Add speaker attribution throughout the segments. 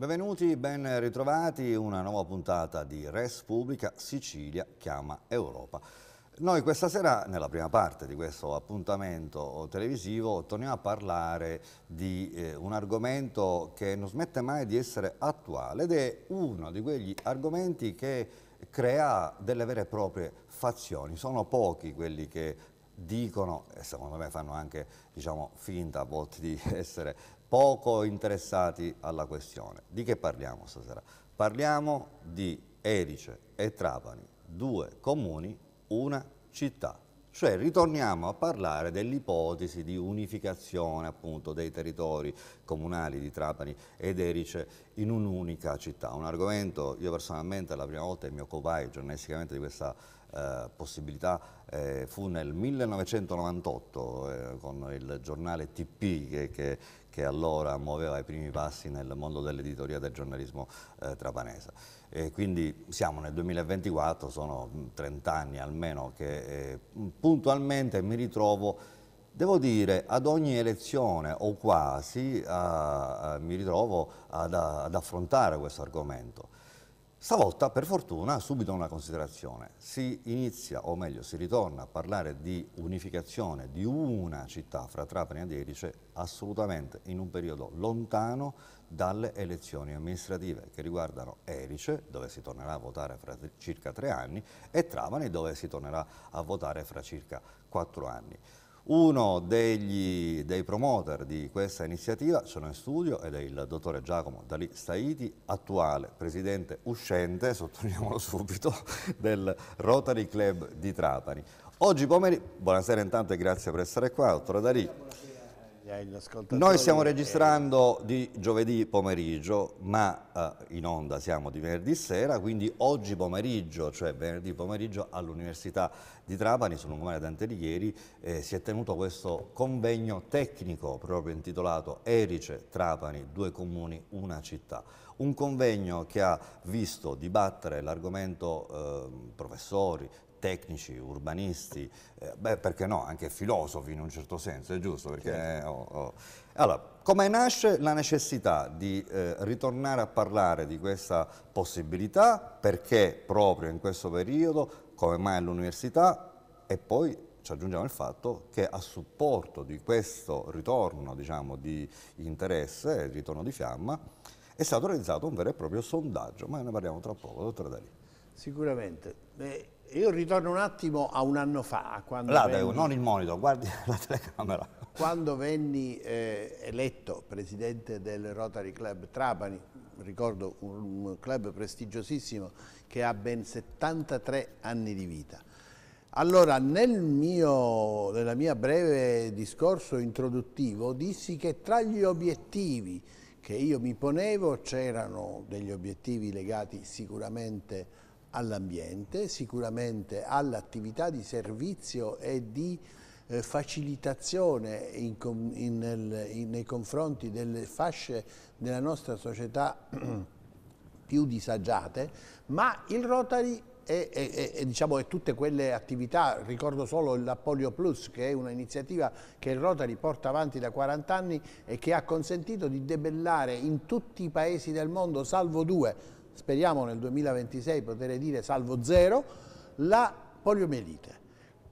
Speaker 1: Benvenuti, ben ritrovati, una nuova puntata di Res Pubblica Sicilia chiama Europa. Noi questa sera, nella prima parte di questo appuntamento televisivo, torniamo a parlare di eh, un argomento che non smette mai di essere attuale ed è uno di quegli argomenti che crea delle vere e proprie fazioni. Sono pochi quelli che dicono, e secondo me fanno anche diciamo, finta a volte di essere poco interessati alla questione. Di che parliamo stasera? Parliamo di Erice e Trapani, due comuni, una città. Cioè ritorniamo a parlare dell'ipotesi di unificazione appunto dei territori comunali di Trapani ed Erice in un'unica città. Un argomento, io personalmente la prima volta che mi occupai giornalisticamente di questa eh, possibilità eh, fu nel 1998 eh, con il giornale TP che, che, che, allora muoveva i primi passi nel mondo dell'editoria del giornalismo eh, trapanese. E quindi siamo nel 2024, sono 30 mm, anni almeno che eh, puntualmente mi ritrovo Devo dire, ad ogni elezione o quasi a, a, mi ritrovo ad, a, ad affrontare questo argomento. Stavolta, per fortuna, subito una considerazione. Si inizia, o meglio, si ritorna a parlare di unificazione di una città fra Trapani ed Erice assolutamente in un periodo lontano dalle elezioni amministrative che riguardano Erice, dove si tornerà a votare fra circa tre anni, e Trapani, dove si tornerà a votare fra circa quattro anni. Uno degli, dei promoter di questa iniziativa sono in studio ed è il dottore Giacomo Dalì Staiti, attuale presidente uscente, sottolineiamolo subito, del Rotary Club di Trapani. Oggi pomeriggio, buonasera intanto e grazie per essere qua, dottore Dalì.
Speaker 2: Noi stiamo registrando
Speaker 1: di giovedì pomeriggio, ma eh, in onda siamo di venerdì sera, quindi oggi pomeriggio, cioè venerdì pomeriggio, all'Università di Trapani, sul lungomare Dante Alighieri, eh, si è tenuto questo convegno tecnico proprio intitolato Erice, Trapani, due comuni, una città. Un convegno che ha visto dibattere l'argomento eh, professori, tecnici, urbanisti, eh, beh, perché no, anche filosofi in un certo senso, è giusto? Perché, certo. oh, oh. Allora, come nasce la necessità di eh, ritornare a parlare di questa possibilità? Perché proprio in questo periodo, come mai all'università? E poi ci aggiungiamo il fatto che a supporto di questo ritorno diciamo, di interesse, il ritorno di fiamma, è stato realizzato un vero e proprio sondaggio, ma ne parliamo tra poco, dottore Dalì.
Speaker 2: Sicuramente. Beh, io ritorno un attimo a un anno fa. Quando là, venni, non il monitor, guardi
Speaker 1: la telecamera.
Speaker 2: Quando venni eh, eletto presidente del Rotary Club Trapani, ricordo un club prestigiosissimo che ha ben 73 anni di vita. Allora, nel mio nella mia breve discorso introduttivo dissi che tra gli obiettivi che io mi ponevo c'erano degli obiettivi legati sicuramente a all'ambiente, sicuramente all'attività di servizio e di eh, facilitazione in, in, nel, in, nei confronti delle fasce della nostra società più disagiate, ma il Rotary e, e, e, diciamo, tutte quelle attività, ricordo solo la Polio Plus che è un'iniziativa che il Rotary porta avanti da 40 anni e che ha consentito di debellare in tutti i paesi del mondo, salvo due, speriamo nel 2026 poter dire salvo zero, la poliomielite.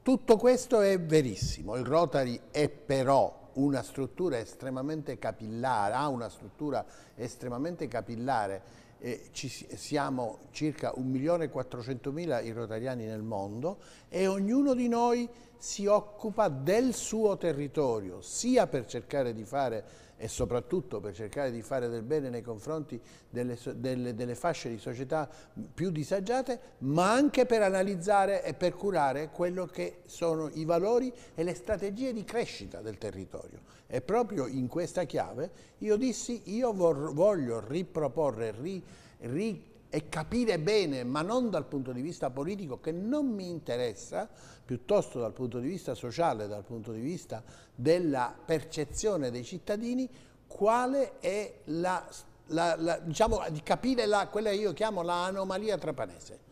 Speaker 2: Tutto questo è verissimo, il Rotary è però una struttura estremamente capillare, ha una struttura estremamente capillare, eh, ci, siamo circa 1.400.000 i rotariani nel mondo e ognuno di noi si occupa del suo territorio, sia per cercare di fare e soprattutto per cercare di fare del bene nei confronti delle, delle, delle fasce di società più disagiate, ma anche per analizzare e per curare quello che sono i valori e le strategie di crescita del territorio. E proprio in questa chiave io dissi io voglio riproporre, ri, ri e capire bene, ma non dal punto di vista politico che non mi interessa, piuttosto dal punto di vista sociale, dal punto di vista della percezione dei cittadini, quale è la, la, la diciamo, di capire la, quella che io chiamo l'anomalia trapanese.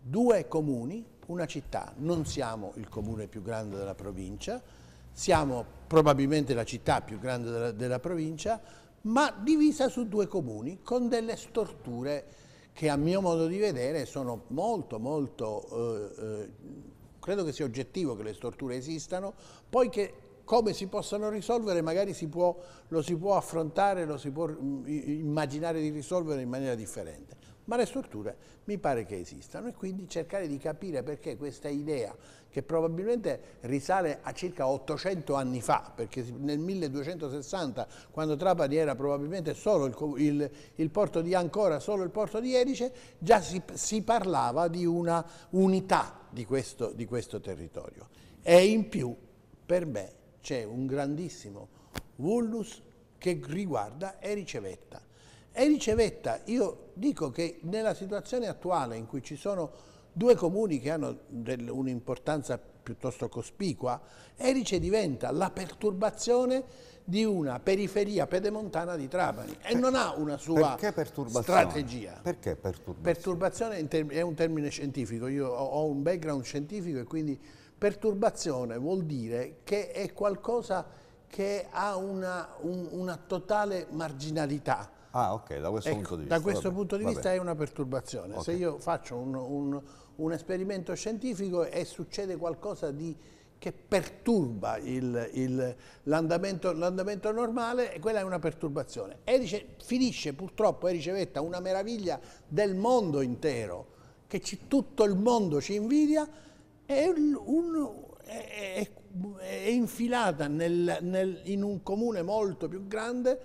Speaker 2: Due comuni, una città, non siamo il comune più grande della provincia, siamo probabilmente la città più grande della, della provincia, ma divisa su due comuni, con delle storture che a mio modo di vedere sono molto, molto, eh, eh, credo che sia oggettivo che le storture esistano, poiché come si possano risolvere magari si può, lo si può affrontare, lo si può mm, immaginare di risolvere in maniera differente ma le strutture mi pare che esistano e quindi cercare di capire perché questa idea che probabilmente risale a circa 800 anni fa, perché nel 1260 quando Trapani era probabilmente solo il, il, il porto di Ancora, solo il porto di Erice, già si, si parlava di una unità di questo, di questo territorio. E in più per me c'è un grandissimo vulnus che riguarda Ericevetta e ricevetta, io dico che nella situazione attuale in cui ci sono due comuni che hanno un'importanza piuttosto cospicua, Erice diventa la perturbazione di una periferia pedemontana di Trapani e non ha una sua Perché strategia.
Speaker 1: Perché perturbazione?
Speaker 2: Perturbazione è un termine scientifico, io ho un background scientifico e quindi perturbazione vuol dire che è qualcosa che ha una, un, una totale marginalità
Speaker 1: Ah, ok, da questo ecco, punto di vista. Da questo vabbè, punto di vista vabbè.
Speaker 2: è una perturbazione. Okay. Se io faccio un, un, un, esperimento scientifico e succede qualcosa di, che perturba l'andamento, normale, quella è una perturbazione. E dice, finisce purtroppo, è ricevetta una meraviglia del mondo intero, che ci, tutto il mondo ci invidia, è, un, è, è, è infilata nel, nel, in un comune molto più grande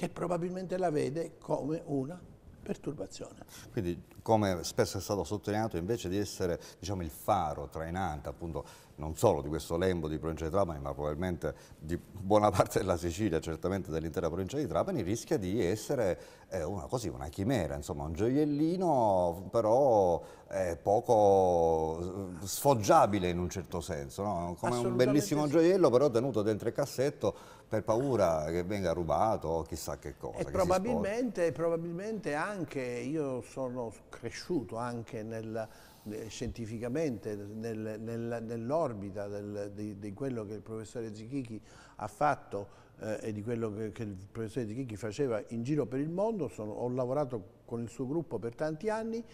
Speaker 2: che probabilmente la vede come una perturbazione.
Speaker 1: Quindi come spesso è stato sottolineato invece di essere diciamo, il faro trainante appunto non solo di questo lembo di provincia di Trapani ma probabilmente di buona parte della Sicilia, certamente dell'intera provincia di Trapani rischia di essere eh, una, così, una chimera, insomma un gioiellino però è poco eh, sfoggiabile in un certo senso, no? come un bellissimo sì. gioiello però tenuto dentro il cassetto per paura che venga rubato o chissà che cosa. E che probabilmente,
Speaker 2: probabilmente anche io sono cresciuto anche nel, eh, scientificamente nel, nel, nell'orbita di, di, quello che il professore Zichichi ha fatto eh, e di quello che, che il professore Zichichi faceva in giro per il mondo, sono, ho lavorato con il suo gruppo per tanti anni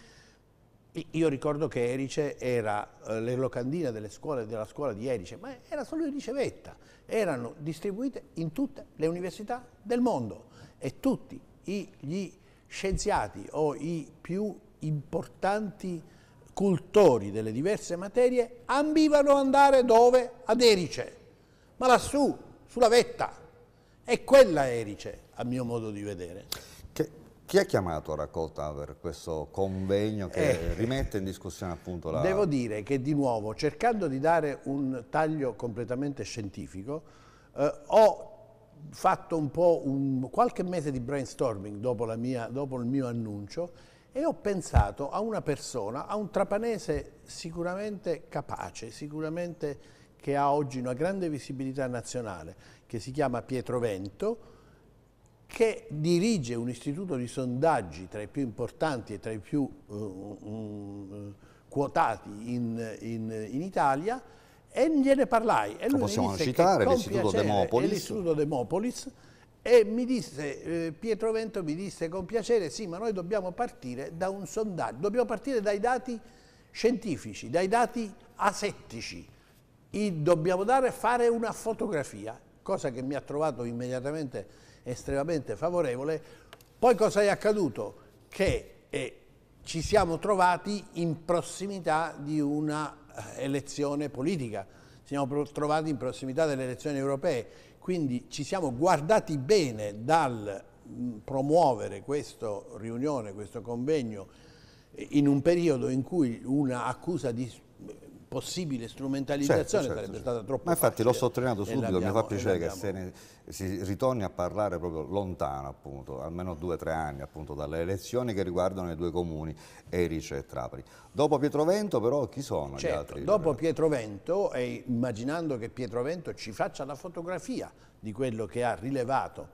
Speaker 2: io ricordo che Erice era eh, le locandine delle scuole, della scuola di Erice, ma era solo in ricevetta, erano distribuite in tutte le università del mondo e tutti gli scienziati o i più importanti cultori delle diverse materie ambivano ad andare dove? Ad Erice, ma lassù, sulla vetta. E quella Erice, a mio modo di vedere.
Speaker 1: Chi ha chiamato a raccolta per questo convegno che eh, rimette in discussione appunto la... Devo
Speaker 2: dire che di nuovo, cercando di dare un taglio completamente scientifico, eh, ho fatto un po' un, qualche mese di brainstorming dopo, mia, dopo il mio annuncio e ho pensato a una persona, a un trapanese sicuramente capace, sicuramente che ha oggi una grande visibilità nazionale, che si chiama Pietro Vento, che dirige un istituto di sondaggi tra i più importanti e tra i più uh, um, quotati in, in, in, Italia e gliene parlai. E lui possiamo citare l'Istituto Demopolis. L'Istituto Demopolis e mi disse, eh, Pietro Vento mi disse con piacere, sì ma noi dobbiamo partire da un sondaggio, dobbiamo partire dai dati scientifici, dai dati asettici, I, dobbiamo dare, fare una fotografia, cosa che mi ha trovato immediatamente estremamente favorevole. Poi cosa è accaduto? Che eh, ci siamo trovati in prossimità di una eh, elezione politica, ci siamo trovati in prossimità delle elezioni europee, quindi ci siamo guardati bene dal mm, promuovere questa riunione, questo convegno eh, in un periodo in cui una accusa di eh, possibile strumentalizzazione certo, certo, sarebbe certo. stata troppo Ma infatti l'ho sottolineato subito, mi fa piacere che se
Speaker 1: ne, si ritorni a parlare proprio lontano, appunto, almeno due o tre anni appunto, dalle elezioni che riguardano i due comuni, Erice e Trapani. Dopo Pietrovento però chi sono certo, gli altri?
Speaker 2: Dopo Pietrovento, e immaginando che Pietrovento ci faccia la fotografia di quello che ha rilevato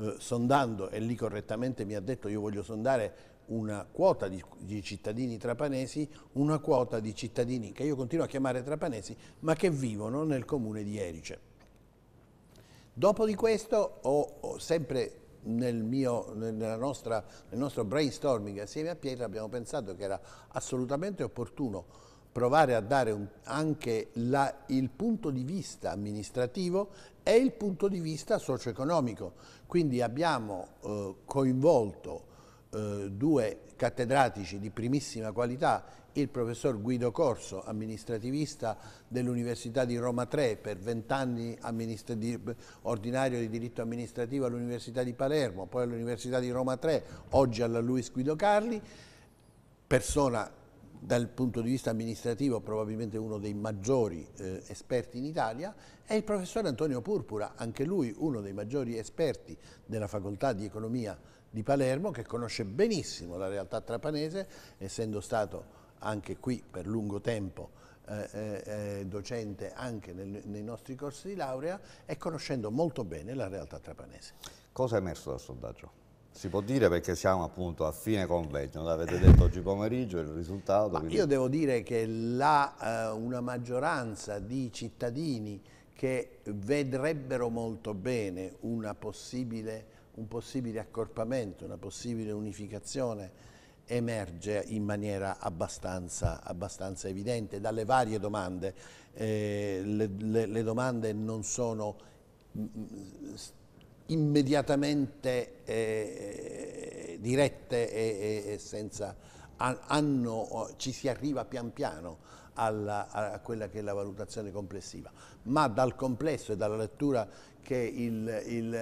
Speaker 2: eh, sondando e lì correttamente mi ha detto io voglio sondare una quota di, di, cittadini trapanesi, una quota di cittadini che io continuo a chiamare trapanesi, ma che vivono nel comune di Erice. Dopo di questo ho, ho sempre nel mio, nostra, nel nostro brainstorming assieme a Pietro abbiamo pensato che era assolutamente opportuno provare a dare un, anche la, il punto di vista amministrativo e il punto di vista socio-economico. Quindi abbiamo eh, coinvolto eh, due cattedratici di primissima qualità, il professor Guido Corso, amministrativista dell'Università di Roma 3, per vent'anni ordinario di diritto amministrativo all'Università di Palermo, poi all'Università di Roma 3, oggi alla Luis Guido Carli, persona dal punto di vista amministrativo probabilmente uno dei maggiori eh, esperti in Italia, è il professor Antonio Purpura, anche lui uno dei maggiori esperti della facoltà di economia di Palermo, che conosce benissimo la realtà trapanese, essendo stato anche qui per lungo tempo eh, eh, eh docente anche nel, nei nostri corsi di laurea e conoscendo molto bene la realtà trapanese. Cosa
Speaker 1: è emerso dal sondaggio? Si può dire perché siamo appunto a fine convegno, l'avete detto oggi pomeriggio, il risultato... Quindi... Io
Speaker 2: devo dire che là eh, una maggioranza di cittadini che vedrebbero molto bene possibile, un possibile accorpamento, una possibile unificazione emerge in maniera abbastanza, abbastanza evidente dalle varie domande. Eh, le, le, le domande non sono mm, mm, immediatamente eh, dirette e, e senza, hanno, ci si arriva pian piano alla, a quella che è la valutazione complessiva, ma dal complesso e dalla lettura che il, il,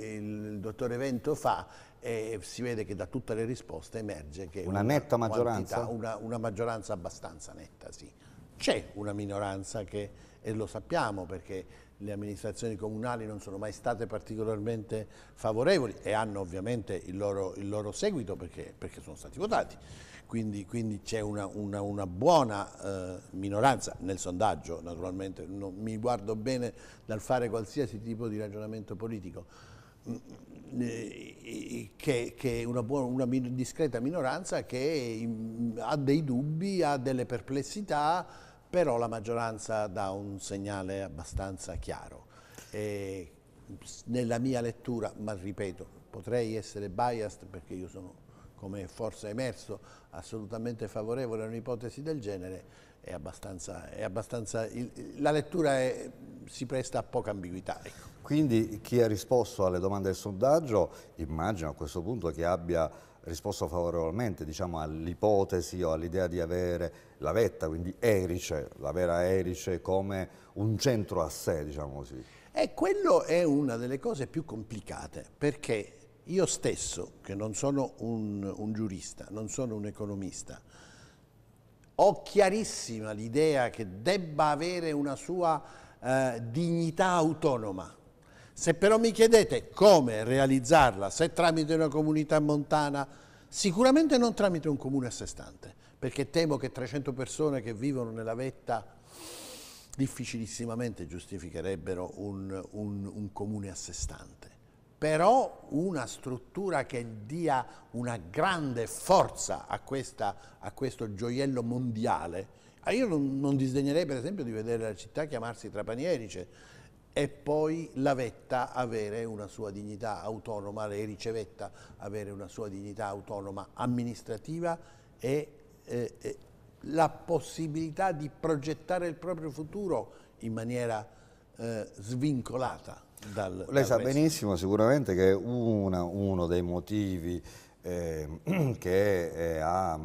Speaker 2: il dottore Vento fa eh, si vede che da tutte le risposte emerge che una, una netta maggioranza, quantità, una, una maggioranza abbastanza netta, sì. C'è una minoranza che, e lo sappiamo perché le amministrazioni comunali non sono mai state particolarmente favorevoli e hanno ovviamente il loro, il loro seguito perché, perché, sono stati votati. Quindi, quindi c'è una, una, una, buona eh, minoranza nel sondaggio, naturalmente non, mi guardo bene dal fare qualsiasi tipo di ragionamento politico, mm, eh, che, è una, una, discreta minoranza che mm, ha dei dubbi, ha delle perplessità, però la maggioranza dà un segnale abbastanza chiaro. E nella mia lettura, ma ripeto, potrei essere biased perché io sono, come forza emerso, assolutamente favorevole a un'ipotesi del genere, è abbastanza, è abbastanza, la lettura è, si presta a poca ambiguità. Ecco.
Speaker 1: Quindi chi ha risposto alle domande del sondaggio immagino a questo punto che abbia risposto favorevolmente diciamo, all'ipotesi o all'idea di avere la vetta, quindi Erice, la vera Erice come un
Speaker 2: centro a sé, diciamo così. E quello è una delle cose più complicate, perché io stesso, che non sono un, un giurista, non sono un economista, ho chiarissima l'idea che debba avere una sua eh, dignità autonoma, se però mi chiedete come realizzarla, se tramite una comunità montana, sicuramente non tramite un comune a sé stante, perché temo che 300 persone che vivono nella vetta difficilissimamente giustificherebbero un, un, un comune a sé stante. Però una struttura che dia una grande forza a, questa, a questo gioiello mondiale, ah, io non, non disdegnerei per esempio di vedere la città chiamarsi Trapanierice, e poi la vetta avere una sua dignità autonoma, la ricevetta avere una sua dignità autonoma amministrativa e, eh, e eh, la possibilità di progettare il proprio futuro in maniera eh, svincolata dal, Lei sa
Speaker 1: benissimo sicuramente che una, uno dei motivi ehm, eh, che ha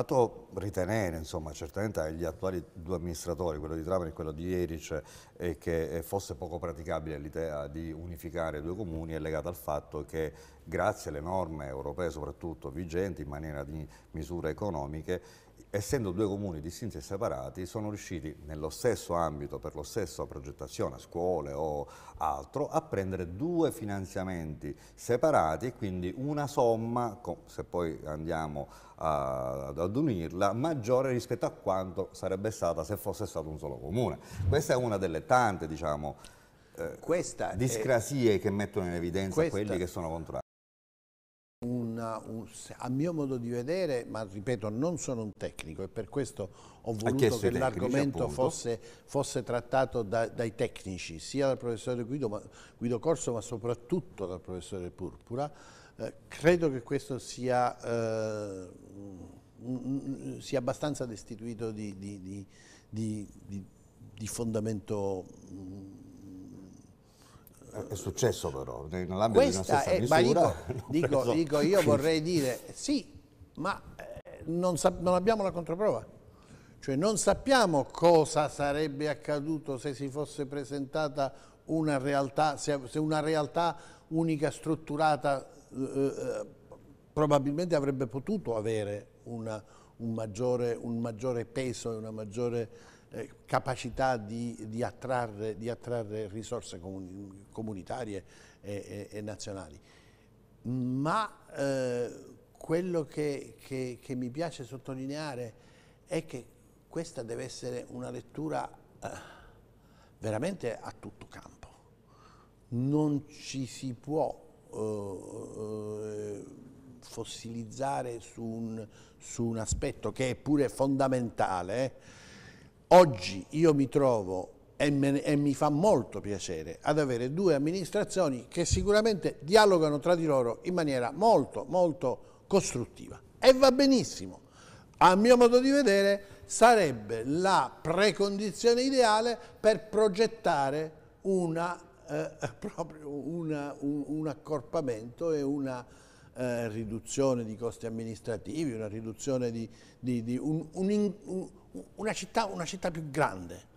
Speaker 1: fatto ritenere, insomma, certamente agli attuali due amministratori, quello di Trapani e quello di Erice, eh, che fosse poco praticabile l'idea di unificare due comuni è legato al fatto che grazie alle norme europee soprattutto vigenti in maniera di misure economiche essendo due comuni distinti e separati, sono riusciti nello stesso ambito, per la stessa progettazione, scuole o altro, a prendere due finanziamenti separati e quindi una somma, se poi andiamo ad unirla, maggiore rispetto a quanto sarebbe stata se fosse stato un solo comune. Questa è una delle tante, diciamo, eh,
Speaker 2: discrasie
Speaker 1: è, che mettono in evidenza quelli che sono contrari
Speaker 2: una, un, a mio modo di vedere, ma ripeto non sono un tecnico e per questo ho voluto che l'argomento fosse, fosse, trattato da, dai tecnici, sia dal professore Guido, ma, Guido Corso ma soprattutto dal professore Purpura, eh, credo che questo sia, eh, sia abbastanza destituito di, di, di, di fondamento... Mh, mm, è successo però, nell'ambito di una stessa è, misura. Dico, dico, dico, io vorrei dire sì, ma eh, non, non abbiamo la controprova. Cioè non sappiamo cosa sarebbe accaduto se si fosse presentata una realtà, se, una realtà unica strutturata eh, eh, probabilmente avrebbe potuto avere una, un, maggiore, un, maggiore, peso e una maggiore eh, capacità di, di, attrarre, di, attrarre, risorse comunitarie e, e, e, nazionali. Ma eh, quello che, che, che, mi piace sottolineare è che questa deve essere una lettura eh, veramente a tutto campo. Non ci si può eh, eh, fossilizzare su un, su un, aspetto che è pure fondamentale, Oggi io mi trovo e, me, e, mi fa molto piacere ad avere due amministrazioni che sicuramente dialogano tra di loro in maniera molto molto costruttiva e va benissimo. A mio modo di vedere sarebbe la precondizione ideale per progettare una, eh, un, un, accorpamento e una eh, riduzione di costi amministrativi, una riduzione di, di, di un, un, un, una, città, una città più grande.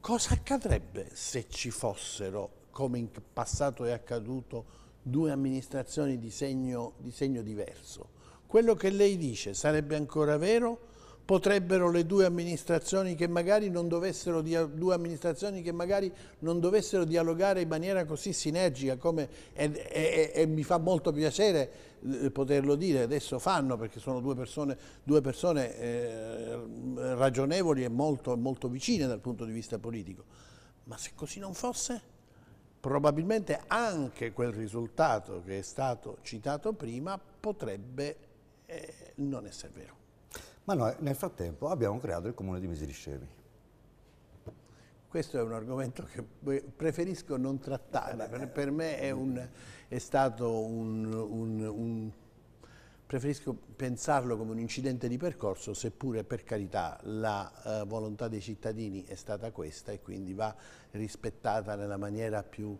Speaker 2: Cosa accadrebbe se ci fossero, come in passato è accaduto, due amministrazioni di segno, di segno diverso? Quello che lei dice sarebbe ancora vero? potrebbero le due amministrazioni che magari non dovessero, che magari non dovessero dialogare in maniera così sinergica come, e, e, e, mi fa molto piacere eh, poterlo dire, adesso fanno perché sono due persone, due persone eh, ragionevoli e molto, molto vicine dal punto di vista politico. Ma se così non fosse? probabilmente anche quel risultato che è stato citato prima potrebbe eh, non essere vero.
Speaker 1: Ma noi nel frattempo abbiamo creato il comune di Mesiliscemi.
Speaker 2: Questo è un argomento che preferisco non trattare, per, per me è, un, è stato un, un, un preferisco pensarlo come un incidente di percorso, seppure per carità la eh, volontà dei cittadini è stata questa e quindi va rispettata nella maniera più,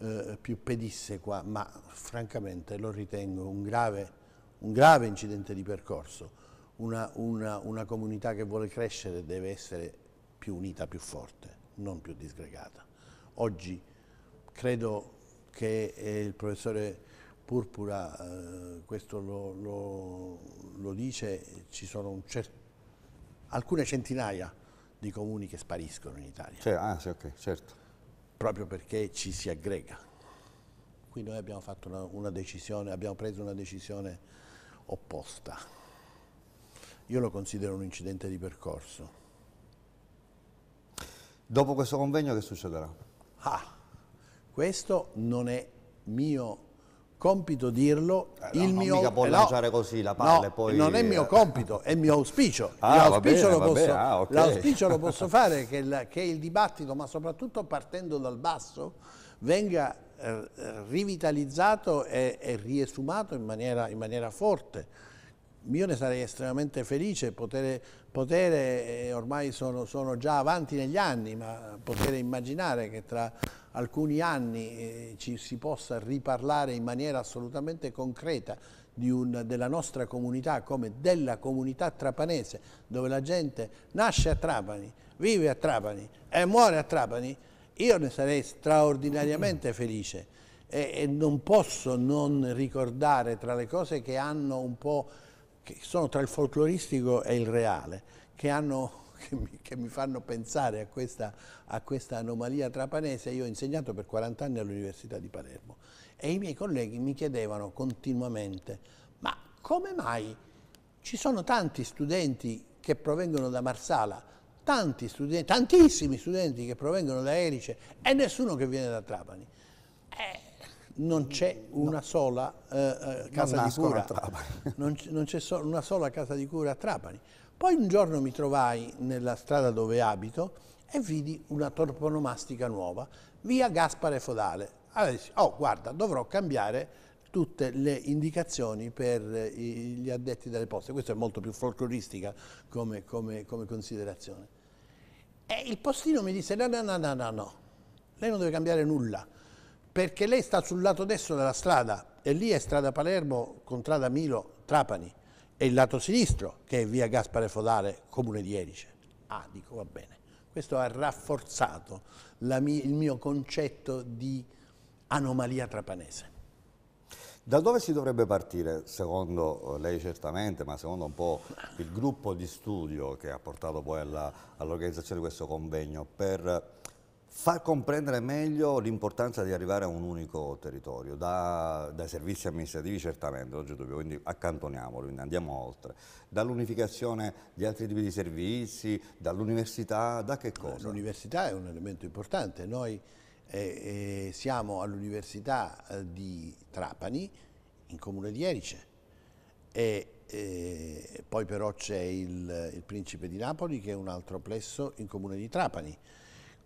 Speaker 2: eh, più pedissequa, ma francamente lo ritengo un grave, un grave incidente di percorso una, una, una comunità che vuole crescere deve essere più unita, più forte, non più disgregata. Oggi credo che eh, il professore Purpura, eh, questo lo, lo, lo, dice, ci sono alcune centinaia di comuni che spariscono in Italia.
Speaker 1: Cioè, ah, sì, okay, certo. Proprio perché ci si aggrega.
Speaker 2: Qui noi abbiamo, una, una decisione, abbiamo preso una decisione opposta. Io lo considero un incidente di percorso. Dopo questo convegno che succederà? Ah, questo non è mio compito dirlo. Eh, no, il mio, mica può eh, lanciare no,
Speaker 1: così la palla no, e poi... Non è eh, mio compito,
Speaker 2: è mio auspicio. Ah, l'auspicio, bene, lo, posso, bene, ah, okay. l'auspicio lo posso fare, che il, che il, dibattito, ma soprattutto partendo dal basso, venga eh, rivitalizzato e, e riesumato in maniera, in maniera forte io ne sarei estremamente felice poter, poter eh, ormai sono, sono, già avanti negli anni, ma poter immaginare che tra alcuni anni eh, ci si possa riparlare in maniera assolutamente concreta un, della nostra comunità come della comunità trapanese, dove la gente nasce a Trapani, vive a Trapani e muore a Trapani, io ne sarei straordinariamente felice e, e non posso non ricordare tra le cose che hanno un po' che sono tra il folcloristico e il reale, che, hanno, che, mi, che mi, fanno pensare a questa, a questa anomalia trapanese. Io ho insegnato per 40 anni all'Università di Palermo e i miei colleghi mi chiedevano continuamente, ma come mai ci sono tanti studenti che provengono da Marsala, tanti studenti, tantissimi studenti che provengono da Erice e nessuno che viene da Trapani. Eh, non c'è una, no. sola, eh, eh casa di cura. Non, non c'è so, una sola casa di cura a Trapani. Poi un giorno mi trovai nella strada dove abito e vidi una toponomastica nuova, via Gaspare Fodale. Allora dici, oh guarda, dovrò cambiare tutte le indicazioni per eh, gli addetti delle poste. Questo è molto più folcloristica come, come, come considerazione. E il postino mi disse, no, no, no, no, no, lei non deve cambiare nulla perché lei sta sul lato destro della strada e lì è strada Palermo contrada Milo Trapani e il lato sinistro che è via Gaspare Fodale, comune di Erice. Ah, dico va bene. Questo ha rafforzato mia, il mio concetto di anomalia trapanese.
Speaker 1: Da dove si dovrebbe partire, secondo eh, lei certamente, ma secondo un po' il gruppo di studio che ha portato poi all'organizzazione all di questo convegno, per far comprendere meglio l'importanza di arrivare a un unico territorio, da, dai servizi amministrativi certamente, oggi dobbiamo, quindi accantoniamolo, quindi andiamo oltre,
Speaker 2: dall'unificazione di altri tipi di servizi, dall'università, da che cosa? L'università è un elemento importante, noi eh, eh, siamo all'università eh, di Trapani, in comune di Erice, e eh, poi però c'è il, il Principe di Napoli che è un altro plesso in comune di Trapani,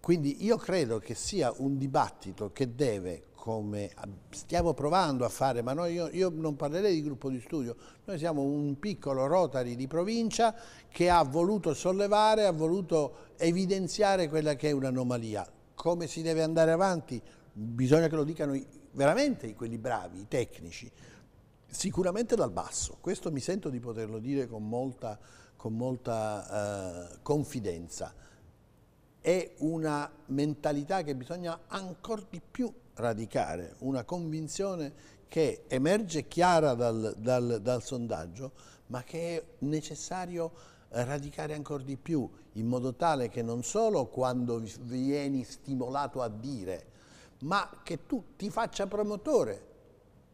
Speaker 2: quindi io credo che sia un dibattito che deve, come stiamo provando a fare, ma noi, io, io non parlerei di gruppo di studio, noi siamo un piccolo Rotary di provincia che ha voluto sollevare, ha voluto evidenziare quella che è un'anomalia. Come si deve andare avanti? Bisogna che lo dicano i, veramente quelli bravi, i tecnici, sicuramente dal basso, questo mi sento di poterlo dire con molta, con molta eh, confidenza è una mentalità che bisogna ancora di più radicare, una convinzione che emerge chiara dal, dal, dal sondaggio, ma che è necessario radicare ancora di più, in modo tale che non solo quando vieni stimolato a dire, ma che tu ti faccia promotore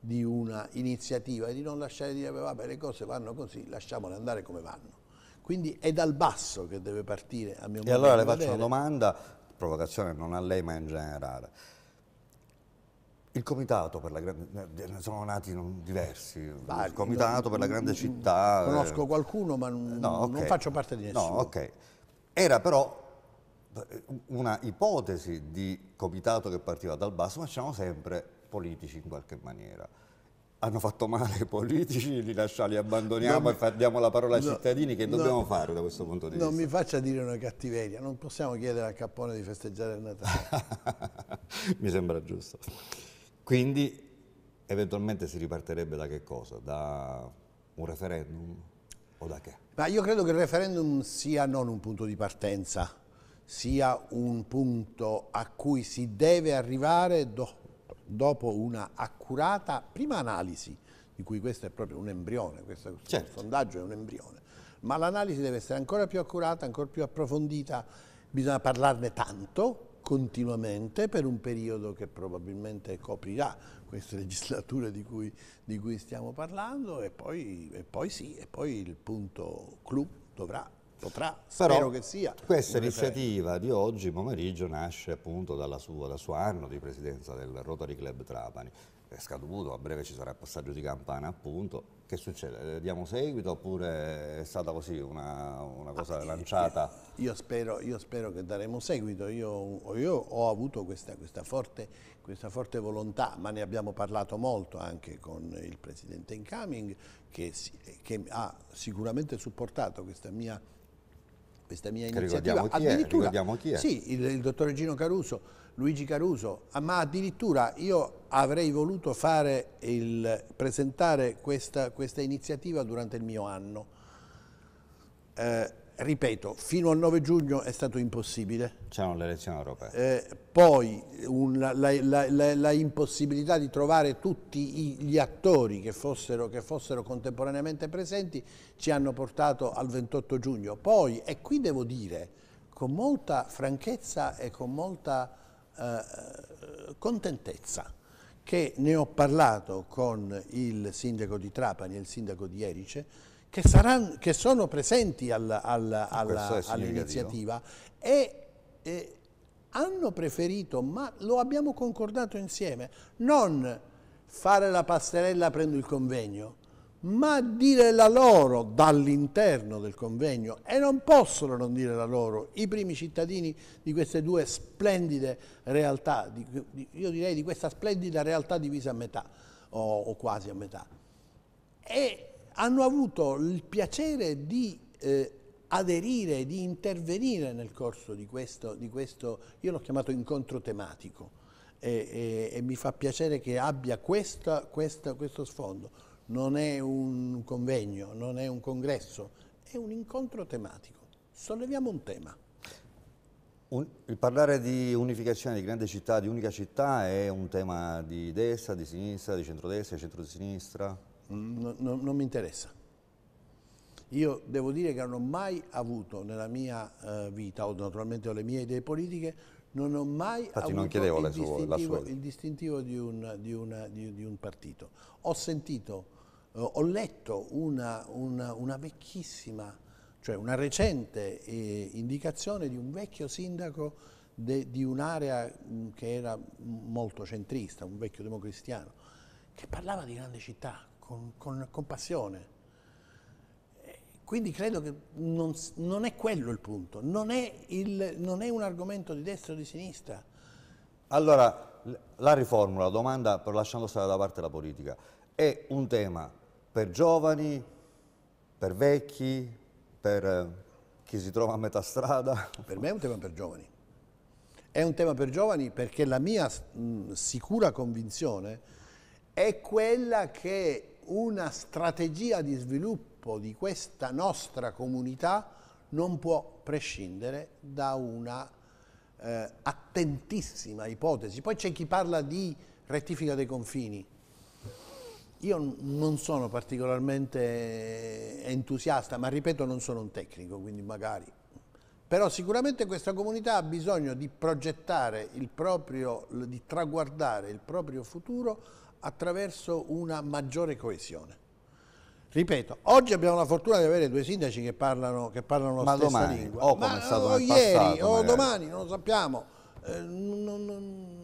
Speaker 2: di una iniziativa e di non lasciare dire, vabbè, le cose vanno così, lasciamole andare come vanno. Quindi è dal basso che deve partire, a mio modo E allora le faccio una
Speaker 1: domanda, provocazione non a lei ma in generale. Il comitato per la grande... ne sono nati diversi, Vari, il comitato non, per la grande città... Eh. Conosco
Speaker 2: qualcuno ma non, no, okay. non faccio parte di nessuno. No, ok. Era però eh,
Speaker 1: una ipotesi di comitato che partiva dal basso, ma c'erano sempre politici in qualche maniera hanno fatto male i politici, li lasciamo, li abbandoniamo no, e diamo la parola ai no, cittadini, che dobbiamo no, fare da questo punto di non vista? Non
Speaker 2: mi faccia dire una cattiveria, non possiamo chiedere a Cappone di festeggiare il Natale.
Speaker 1: mi sembra giusto. Quindi
Speaker 2: eventualmente si ripartirebbe da
Speaker 1: che cosa? Da un referendum o da
Speaker 2: che? Ma io credo che il referendum sia non un punto di partenza, sia un punto a cui si deve arrivare dopo dopo una accurata prima analisi, di cui questo è proprio un embrione, questo, certo. sondaggio è un embrione, ma l'analisi deve essere ancora più accurata, ancora più approfondita, bisogna parlarne tanto, continuamente, per un periodo che probabilmente coprirà queste legislature di cui, di cui stiamo parlando e poi, e poi sì, e poi il punto clou dovrà potrà, Però spero che sia. Questa iniziativa
Speaker 1: di oggi pomeriggio nasce appunto sua, dal suo anno di presidenza del Rotary Club Trapani. È scaduto, a breve ci sarà il passaggio di campana appunto. Che succede? Eh, diamo seguito oppure è stata così una, una cosa ah, lanciata?
Speaker 2: Io spero, io spero, che daremo seguito, io, io ho avuto questa, questa, forte, questa forte volontà, ma ne abbiamo parlato molto anche con il Presidente Incoming che, che ha sicuramente supportato questa mia questa mia iniziativa. Ricordiamo addirittura, chi è? Sì, il, il dottore Gino Caruso, Luigi Caruso, ah, ma addirittura io avrei voluto il, presentare questa, questa, iniziativa durante il mio anno. Eh, ripeto, fino al 9 giugno è stato impossibile. C'erano le elezioni europee. Eh, poi un, la, la, la, la, impossibilità di trovare tutti gli attori che fossero, che fossero contemporaneamente presenti ci hanno portato al 28 giugno. Poi, e qui devo dire, con molta franchezza e con molta eh, contentezza, che ne ho parlato con il sindaco di Trapani e il sindaco di Erice, che, saranno, che sono presenti al, al, al, all'iniziativa e, e hanno preferito, ma lo abbiamo concordato insieme, non fare la passerella prendo il convegno, ma dire la loro dall'interno del convegno e non possono non dire la loro i primi cittadini di queste due splendide realtà, di, di, io direi di questa splendida realtà divisa a metà o, o quasi a metà. E hanno avuto il piacere di eh, aderire, di intervenire nel corso di questo, di questo io l'ho chiamato incontro tematico e, e, e, mi fa piacere che abbia questa, questa, questo sfondo. Non è un convegno, non è un congresso, è un incontro tematico. Solleviamo un tema. Un, il
Speaker 1: parlare di unificazione di grande città, di unica città, è un tema di destra, di sinistra,
Speaker 2: di centrodestra, di centrosinistra? non, non, mi interessa. Io devo dire che non ho mai avuto nella mia eh, vita, o naturalmente ho le mie idee politiche, non ho mai Infatti avuto non il, distintivo, sua... il, distintivo, di un, di una, di, di un partito. Ho sentito, eh, ho letto una, una, una, vecchissima, cioè una recente eh, indicazione di un vecchio sindaco de, di un'area mm, che era molto centrista, un vecchio democristiano, che parlava di grande città, con, con, con passione. Eh, quindi credo che non, non, è quello il punto, non è, il, non è un argomento di destra o di sinistra.
Speaker 1: Allora, la riformula, la domanda, però lasciando stare da parte la politica, è un tema per giovani, per vecchi,
Speaker 2: per eh, chi si trova a metà strada? Per me è un tema per giovani. È un tema per giovani perché la mia mh, sicura convinzione è quella che una strategia di sviluppo di questa nostra comunità non può prescindere da una eh, attentissima ipotesi. Poi c'è chi parla di rettifica dei confini. Io non sono particolarmente entusiasta, ma ripeto non sono un tecnico, quindi magari. Però sicuramente questa comunità ha bisogno di progettare il proprio, di traguardare il proprio futuro attraverso una maggiore coesione. Ripeto, oggi abbiamo la fortuna di avere due sindaci che parlano, che parlano la stessa lingua. O oh, come è stato o oh, ieri passato, o oh, magari. domani, non lo sappiamo. Eh, non, non...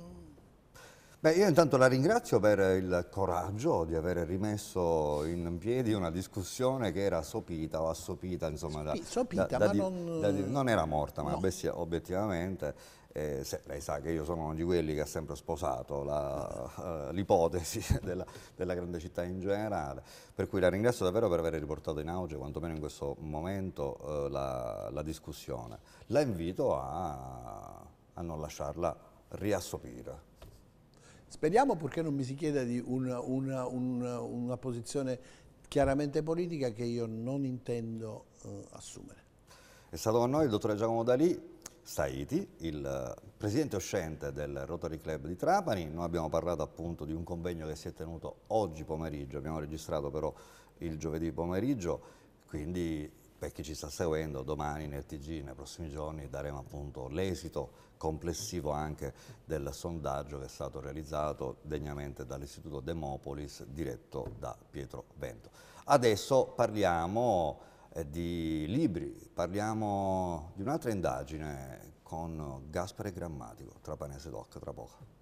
Speaker 1: Beh, io intanto la ringrazio per il coraggio di aver rimesso in piedi una discussione che era sopita o assopita, insomma, Sopi, sopita, da, da, ma non... non... era morta, ma no. obiettivamente eh, se, lei sa che io sono uno di quelli che ha sempre sposato eh, l'ipotesi eh, della, della, grande città in generale, per cui la ringrazio davvero per aver riportato in auge, quantomeno in questo momento, eh, la, la, discussione. La invito a, a non lasciarla riassopire.
Speaker 2: Speriamo purché non mi si chieda di una, una, una, una posizione chiaramente politica che io non intendo eh, assumere.
Speaker 1: È stato con noi il dottore Giacomo Dalì, Saiti, il eh, presidente uscente del Rotary Club di Trapani. Noi abbiamo parlato appunto di un convegno che si è tenuto oggi pomeriggio, abbiamo registrato però il giovedì pomeriggio, quindi per chi ci sta seguendo domani nel TG, nei prossimi giorni, daremo appunto l'esito complessivo anche del sondaggio che è stato realizzato degnamente dall'Istituto Demopolis diretto da Pietro Vento. Adesso parliamo eh, di libri. Parliamo di un'altra indagine con Gaspare Grammatico, tra Panese Doc, tra poco.